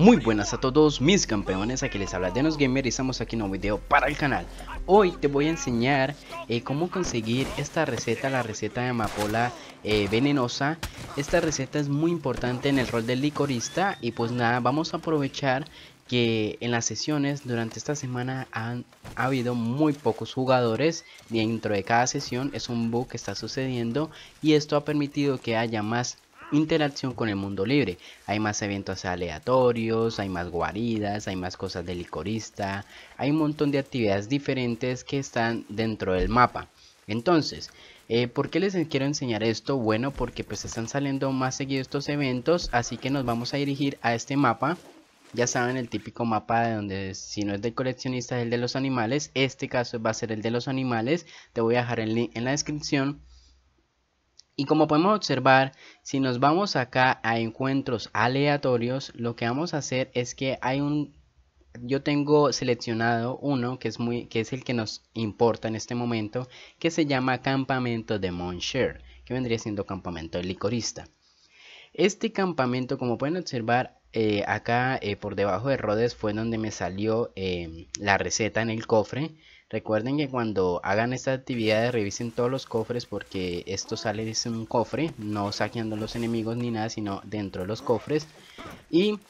Muy buenas a todos mis campeones, aquí les habla Denos Gamer y estamos aquí en un video para el canal Hoy te voy a enseñar eh, cómo conseguir esta receta, la receta de amapola eh, venenosa Esta receta es muy importante en el rol del licorista y pues nada, vamos a aprovechar que en las sesiones durante esta semana han ha habido muy pocos jugadores dentro de cada sesión es un bug que está sucediendo y esto ha permitido que haya más interacción con el mundo libre. Hay más eventos aleatorios, hay más guaridas, hay más cosas de licorista, hay un montón de actividades diferentes que están dentro del mapa. Entonces, eh, ¿Por qué les quiero enseñar esto? Bueno, porque pues están saliendo más seguidos estos eventos, así que nos vamos a dirigir a este mapa. Ya saben, el típico mapa de donde si no es de coleccionista es el de los animales. Este caso va a ser el de los animales. Te voy a dejar el link en la descripción y como podemos observar, si nos vamos acá a encuentros aleatorios, lo que vamos a hacer es que hay un yo tengo seleccionado uno que es muy que es el que nos importa en este momento, que se llama Campamento de Moncher, que vendría siendo Campamento Licorista. Este campamento, como pueden observar, eh, acá eh, por debajo de Rodes fue donde me salió eh, la receta en el cofre. Recuerden que cuando hagan esta actividad revisen todos los cofres porque esto sale de un cofre, no saqueando los enemigos ni nada, sino dentro de los cofres. Y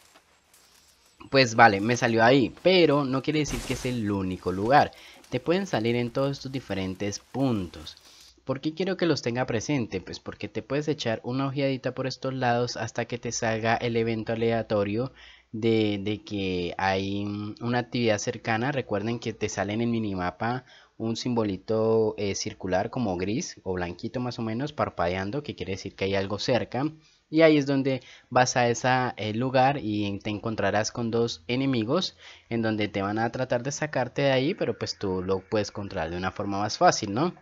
pues vale, me salió ahí, pero no quiere decir que es el único lugar. Te pueden salir en todos estos diferentes puntos. ¿Por qué quiero que los tenga presente? Pues porque te puedes echar una ojeadita por estos lados hasta que te salga el evento aleatorio de, que hay mm, una actividad cercana. Recuerden que te sale en el minimapa un simbolito eh, circular como gris o blanquito más o menos parpadeando que quiere decir que hay algo cerca. Y ahí es donde vas a ese eh, lugar y te encontrarás con dos enemigos en donde te van a tratar de sacarte de ahí, pero pues tú lo puedes controlar de una forma más fácil, ¿no?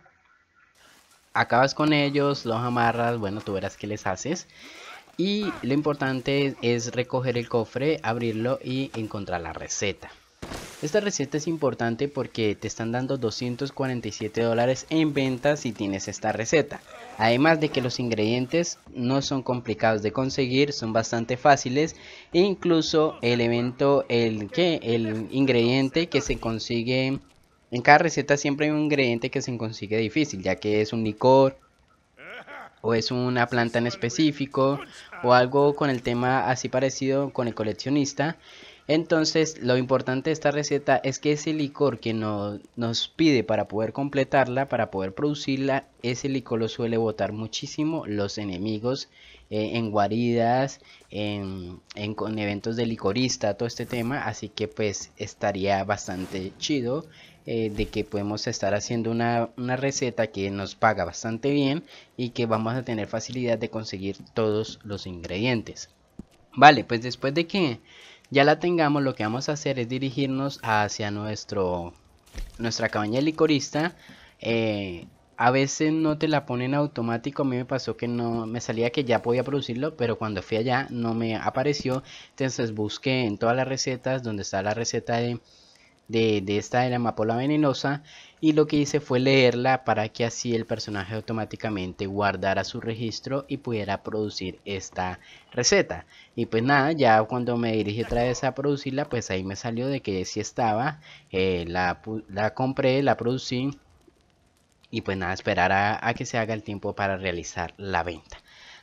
Acabas con ellos, los amarras, bueno, tú verás qué les haces. Y lo importante es recoger el cofre, abrirlo y encontrar la receta. Esta receta es importante porque te están dando 247 dólares en venta si tienes esta receta. Además de que los ingredientes no son complicados de conseguir, son bastante fáciles e incluso el evento, el que, el ingrediente que se consigue en cada receta siempre hay un ingrediente que se consigue difícil, ya que es un licor, o es una planta en específico o algo con el tema así parecido con el coleccionista. Entonces lo importante de esta receta es que ese licor que nos pide para poder completarla, para poder producirla, ese licor lo suele botar muchísimo los enemigos eh, en guaridas, en eventos de licorista, todo este tema. Así que pues estaría bastante chido eh, de que podemos estar haciendo una, receta que nos paga bastante bien y que vamos a tener facilidad de conseguir todos los ingredientes. Vale, pues después de que ya la tengamos, lo que vamos a hacer es dirigirnos hacia nuestro nuestra cabaña licorista. Eh, a veces no te la ponen automático, a mí me pasó que no me salía que ya podía producirlo, pero cuando fui allá no me apareció. Entonces busqué en todas las recetas donde está la receta de de, de esta de la amapola venenosa y lo que hice fue leerla para que así el personaje automáticamente guardara su registro y pudiera producir esta receta y pues nada ya cuando me dirigí otra vez a producirla pues ahí me salió de que si estaba eh, la, la compré la producí y pues nada esperar a que se haga el tiempo para realizar la venta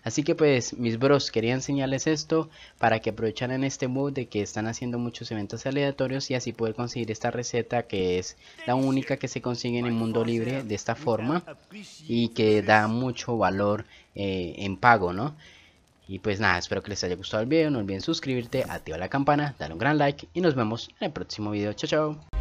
Así que pues mis bros, quería enseñarles esto para que aprovecharan este mood de que están haciendo muchos eventos aleatorios y así poder conseguir esta receta que es la única que se consigue en el mundo libre de esta forma y que da mucho valor eh, en pago, ¿no? Y pues nada, espero que les haya gustado el video, no olviden suscribirte, activar la campana, darle un gran like y nos vemos en el próximo video. Chao, chao.